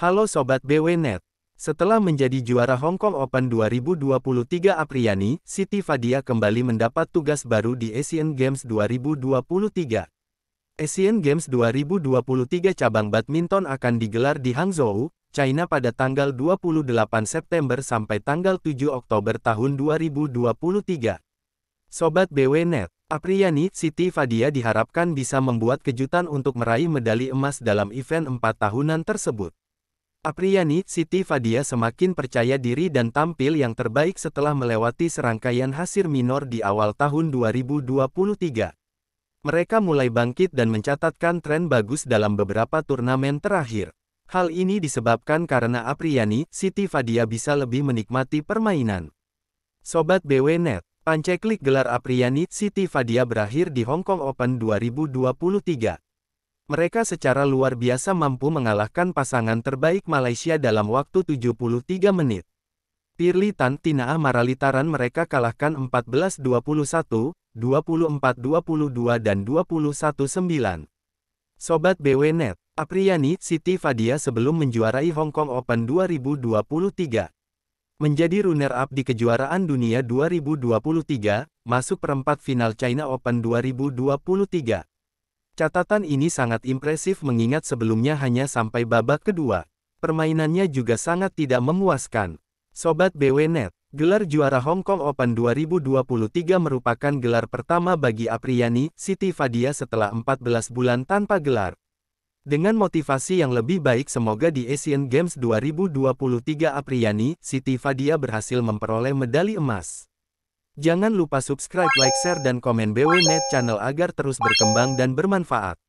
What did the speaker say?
Halo Sobat BWNet. Setelah menjadi juara Hong Kong Open 2023 Apriani, Siti Fadia kembali mendapat tugas baru di Asian Games 2023. Asian Games 2023 cabang badminton akan digelar di Hangzhou, China pada tanggal 28 September sampai tanggal 7 Oktober tahun 2023. Sobat BWNet, Apriani, Siti Fadia diharapkan bisa membuat kejutan untuk meraih medali emas dalam event empat tahunan tersebut. Apriyani Siti Fadia semakin percaya diri dan tampil yang terbaik setelah melewati serangkaian hasil minor di awal tahun 2023. Mereka mulai bangkit dan mencatatkan tren bagus dalam beberapa turnamen terakhir. Hal ini disebabkan karena Apriyani, Siti Fadia bisa lebih menikmati permainan. Sobat BWNet, panceklik gelar Apriyani, Siti Fadia berakhir di Hong Kong Open 2023. Mereka secara luar biasa mampu mengalahkan pasangan terbaik Malaysia dalam waktu 73 menit. Pirli Tan Tinaah Maralitaran mereka kalahkan 14-21, 24-22 dan 21-9. Sobat BWNet, Apriani Siti Fadia sebelum menjuarai Hong Kong Open 2023. Menjadi runner-up di kejuaraan dunia 2023, masuk perempat final China Open 2023. Catatan ini sangat impresif mengingat sebelumnya hanya sampai babak kedua. Permainannya juga sangat tidak memuaskan. Sobat BWNet, gelar juara Hong Kong Open 2023 merupakan gelar pertama bagi Apriani, Siti Fadia setelah 14 bulan tanpa gelar. Dengan motivasi yang lebih baik semoga di Asian Games 2023 Apriani, Siti Fadia berhasil memperoleh medali emas. Jangan lupa subscribe, like, share, dan komen BWNet channel agar terus berkembang dan bermanfaat.